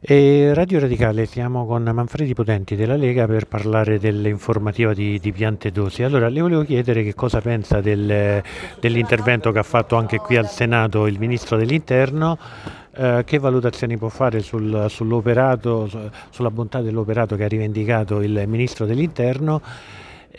E Radio Radicale, siamo con Manfredi Potenti della Lega per parlare dell'informativa di, di piante dosi. Allora, le volevo chiedere che cosa pensa del, dell'intervento che ha fatto anche qui al Senato il Ministro dell'Interno, eh, che valutazioni può fare sul, sull'operato, sulla bontà dell'operato che ha rivendicato il Ministro dell'Interno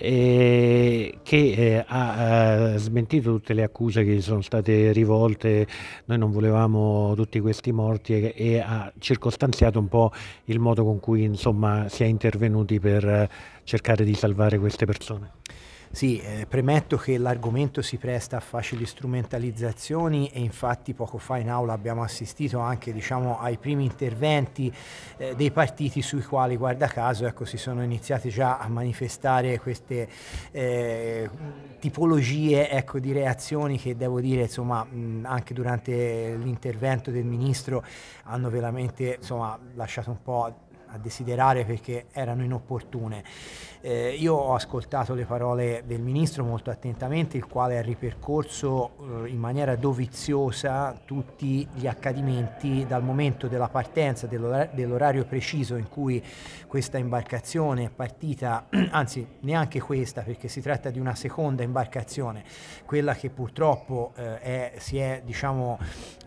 eh, che eh, ha eh, smentito tutte le accuse che gli sono state rivolte, noi non volevamo tutti questi morti e, e ha circostanziato un po' il modo con cui insomma, si è intervenuti per eh, cercare di salvare queste persone. Sì, eh, premetto che l'argomento si presta a facili strumentalizzazioni e infatti poco fa in aula abbiamo assistito anche diciamo, ai primi interventi eh, dei partiti sui quali, guarda caso, ecco, si sono iniziate già a manifestare queste eh, tipologie ecco, di reazioni che devo dire insomma, mh, anche durante l'intervento del Ministro hanno veramente insomma, lasciato un po' a desiderare perché erano inopportune. Eh, io ho ascoltato le parole del Ministro molto attentamente, il quale ha ripercorso eh, in maniera doviziosa tutti gli accadimenti dal momento della partenza, dell'ora- dell'orario preciso in cui questa imbarcazione è partita, anzi neanche questa perché si tratta di una seconda imbarcazione, quella che purtroppo eh, è, si è diciamo,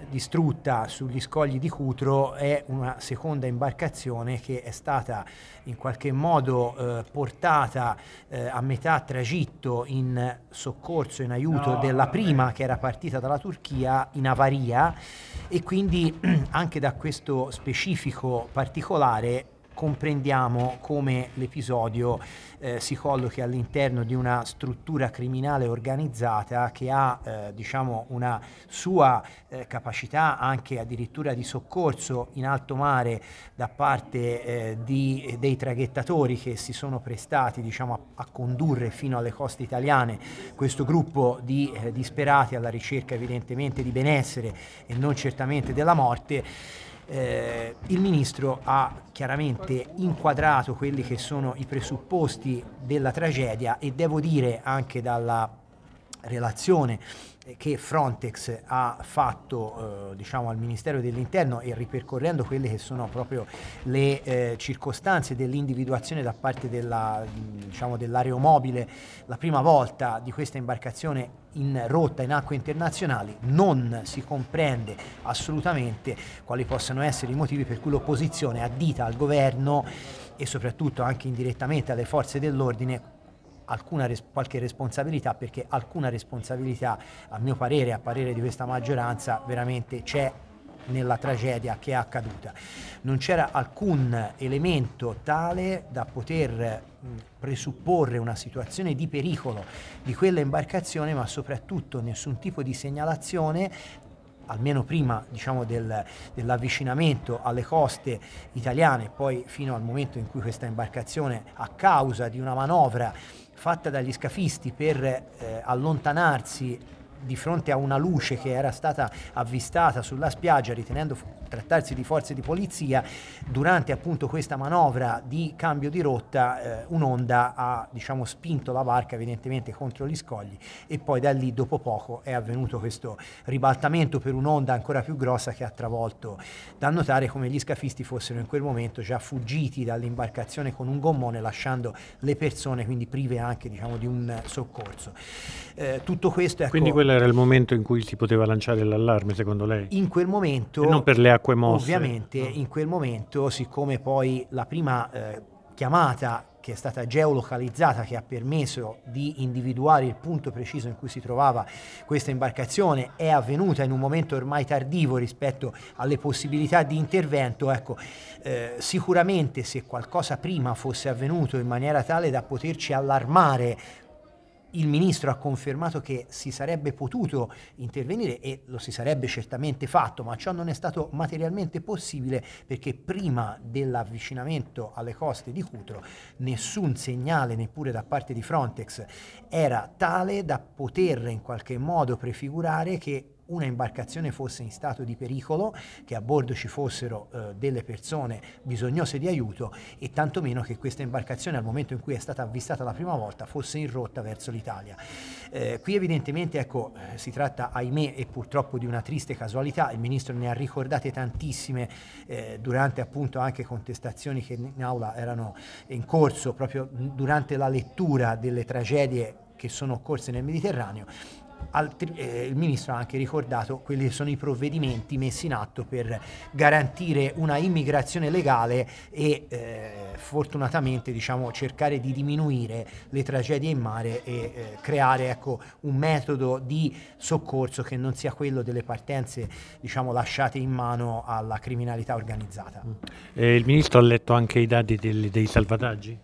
distrutta sugli scogli di Cutro, è una seconda imbarcazione che che è stata in qualche modo eh, portata eh, a metà tragitto in soccorso, in aiuto no, della prima che era partita dalla Turchia in avaria e quindi anche da questo specifico particolare comprendiamo come l'episodio eh, si collochi all'interno di una struttura criminale organizzata che ha eh, diciamo una sua eh, capacità anche addirittura di soccorso in alto mare da parte eh, di, eh, dei traghettatori che si sono prestati diciamo, a, a, condurre fino alle coste italiane questo gruppo di eh, disperati alla ricerca evidentemente di benessere e non certamente della morte eh, il ministro ha chiaramente inquadrato quelli che sono i presupposti della tragedia e devo dire anche dalla relazione eh, che Frontex ha fatto eh, diciamo, al Ministero dell'Interno e ripercorrendo quelle che sono proprio le eh, circostanze dell'individuazione da parte della, diciamo, dell'aeromobile la prima volta di questa imbarcazione in rotta in acque internazionali non si comprende assolutamente quali possano essere i motivi per cui l'opposizione addita al governo e soprattutto anche indirettamente alle forze dell'ordine alcuna, qualche responsabilità perché alcuna responsabilità, a mio parere, a parere di questa maggioranza, veramente c'è nella tragedia che è accaduta. Non c'era alcun elemento tale da poter presupporre una situazione di pericolo di quella imbarcazione, ma soprattutto nessun tipo di segnalazione almeno prima diciamo, del, dell'avvicinamento alle coste italiane, poi fino al momento in cui questa imbarcazione, a causa di una manovra fatta dagli scafisti per eh, allontanarsi di fronte a una luce che era stata avvistata sulla spiaggia ritenendo trattarsi di forze di polizia, durante appunto questa manovra di cambio di rotta eh, un'onda ha diciamo, spinto la barca evidentemente contro gli scogli e poi da lì dopo poco è avvenuto questo ribaltamento per un'onda ancora più grossa che ha travolto. Da notare come gli scafisti fossero in quel momento già fuggiti dall'imbarcazione con un gommone lasciando le persone quindi prive anche diciamo, di un soccorso. Eh, tutto questo è... Ecco, quindi quello era il momento in cui si poteva lanciare l'allarme secondo lei? In quel momento... E non per le acque acque mosse. Ovviamente mm. in quel momento, siccome poi la prima eh, chiamata che è stata geolocalizzata, che ha permesso di individuare il punto preciso in cui si trovava questa imbarcazione, è avvenuta in un momento ormai tardivo rispetto alle possibilità di intervento. Ecco, eh, sicuramente se qualcosa prima fosse avvenuto in maniera tale da poterci allarmare il ministro ha confermato che si sarebbe potuto intervenire e lo si sarebbe certamente fatto, ma ciò non è stato materialmente possibile perché prima dell'avvicinamento alle coste di Cutro nessun segnale neppure da parte di Frontex era tale da poter in qualche modo prefigurare che una imbarcazione fosse in stato di pericolo, che a bordo ci fossero eh, delle persone bisognose di aiuto e tantomeno che questa imbarcazione al momento in cui è stata avvistata la prima volta fosse in rotta verso l'Italia. Eh, qui evidentemente ecco, eh, si tratta ahimè e purtroppo di una triste casualità, il Ministro ne ha ricordate tantissime eh, durante appunto anche contestazioni che in aula erano in corso proprio durante la lettura delle tragedie che sono occorse nel Mediterraneo Altri, eh, il ministro ha anche ricordato quelli che sono i provvedimenti messi in atto per garantire una immigrazione legale e eh, fortunatamente diciamo, cercare di diminuire le tragedie in mare e eh, creare ecco, un metodo di soccorso che non sia quello delle partenze diciamo, lasciate in mano alla criminalità organizzata. Mm. il ministro ha letto anche i dati del, dei salvataggi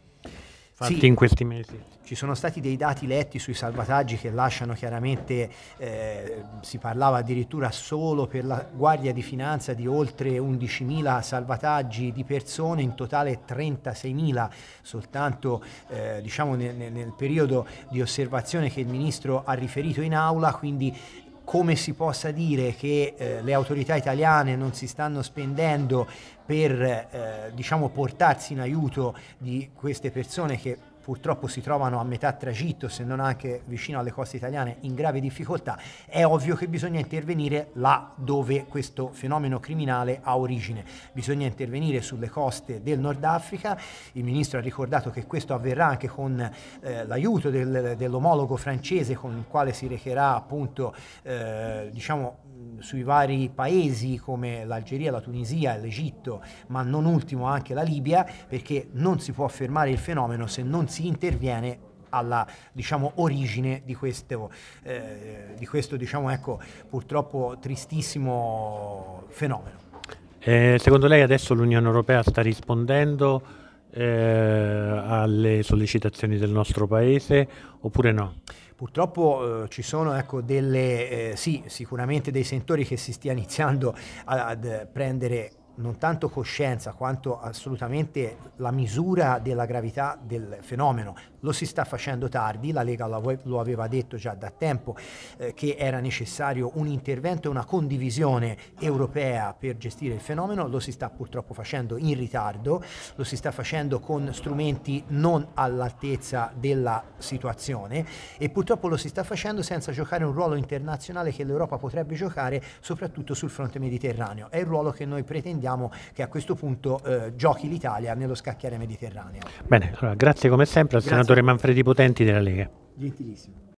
fatti sì. in questi mesi. Ci sono stati dei dati letti sui salvataggi che lasciano chiaramente, eh, si parlava addirittura solo per la Guardia di Finanza di oltre 11.000 salvataggi di persone, in totale 36.000 soltanto eh, diciamo nel, nel periodo di osservazione che il Ministro ha riferito in aula, quindi come si possa dire che eh, le autorità italiane non si stanno spendendo per eh, diciamo portarsi in aiuto di queste persone che purtroppo si trovano a metà tragitto, se non anche vicino alle coste italiane, in grave difficoltà, è ovvio che bisogna intervenire là dove questo fenomeno criminale ha origine. Bisogna intervenire sulle coste del Nord Africa, il Ministro ha ricordato che questo avverrà anche con eh, l'aiuto del, dell'omologo francese con il quale si recherà appunto eh, diciamo, sui vari paesi come l'Algeria, la Tunisia, l'Egitto, ma non ultimo anche la Libia, perché non si può fermare il fenomeno se non si interviene alla diciamo, origine di questo, eh, di questo diciamo, ecco, purtroppo tristissimo fenomeno. Eh, secondo lei adesso l'Unione Europea sta rispondendo eh, alle sollecitazioni del nostro Paese oppure no? Purtroppo eh, ci sono ecco, delle, eh, sì, sicuramente dei sentori che si stia iniziando ad, ad prendere non tanto coscienza quanto assolutamente la misura della gravità del fenomeno. Lo si sta facendo tardi, la Lega lo aveva detto già da tempo eh, che era necessario un intervento e una condivisione europea per gestire il fenomeno, lo si sta purtroppo facendo in ritardo, lo si sta facendo con strumenti non all'altezza della situazione e purtroppo lo si sta facendo senza giocare un ruolo internazionale che l'Europa potrebbe giocare soprattutto sul fronte mediterraneo. È il ruolo che noi pretendiamo Speriamo che a questo punto eh, giochi l'Italia nello scacchiere mediterraneo. Bene, allora, grazie come sempre al grazie. senatore Manfredi Potenti della Lega. Gentilissimo.